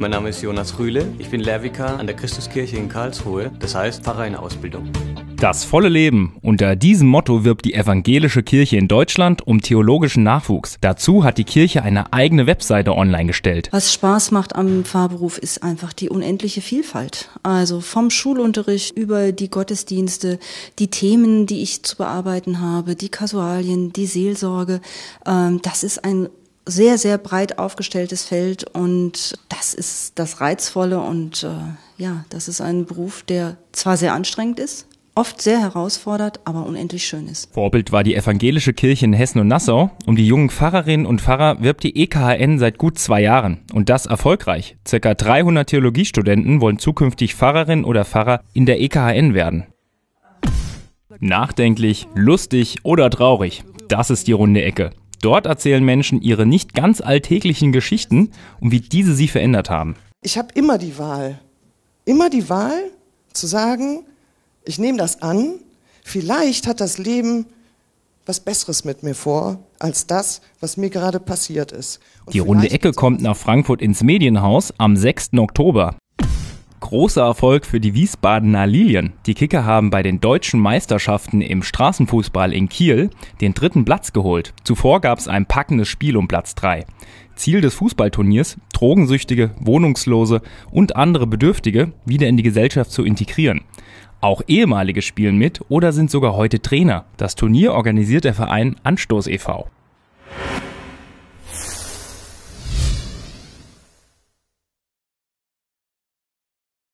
Mein Name ist Jonas Rühle, ich bin Lehrvikar an der Christuskirche in Karlsruhe, das heißt Pfarrer in Ausbildung. Das volle Leben. Unter diesem Motto wirbt die evangelische Kirche in Deutschland um theologischen Nachwuchs. Dazu hat die Kirche eine eigene Webseite online gestellt. Was Spaß macht am Pfarrberuf ist einfach die unendliche Vielfalt. Also vom Schulunterricht über die Gottesdienste, die Themen, die ich zu bearbeiten habe, die Kasualien, die Seelsorge. Ähm, das ist ein sehr, sehr breit aufgestelltes Feld und das ist das Reizvolle und äh, ja, das ist ein Beruf, der zwar sehr anstrengend ist, oft sehr herausfordert, aber unendlich schön ist. Vorbild war die evangelische Kirche in Hessen und Nassau. Um die jungen Pfarrerinnen und Pfarrer wirbt die EKHN seit gut zwei Jahren. Und das erfolgreich. Circa 300 Theologiestudenten wollen zukünftig Pfarrerinnen oder Pfarrer in der EKHN werden. Nachdenklich, lustig oder traurig. Das ist die runde Ecke. Dort erzählen Menschen ihre nicht ganz alltäglichen Geschichten und wie diese sie verändert haben. Ich habe immer die Wahl, immer die Wahl zu sagen, ich nehme das an, vielleicht hat das Leben was Besseres mit mir vor als das, was mir gerade passiert ist. Und die runde Ecke kommt nach Frankfurt ins Medienhaus am 6. Oktober großer Erfolg für die Wiesbadener Lilien. Die Kicker haben bei den deutschen Meisterschaften im Straßenfußball in Kiel den dritten Platz geholt. Zuvor gab es ein packendes Spiel um Platz 3. Ziel des Fußballturniers, Drogensüchtige, Wohnungslose und andere Bedürftige wieder in die Gesellschaft zu integrieren. Auch ehemalige spielen mit oder sind sogar heute Trainer. Das Turnier organisiert der Verein Anstoß e.V.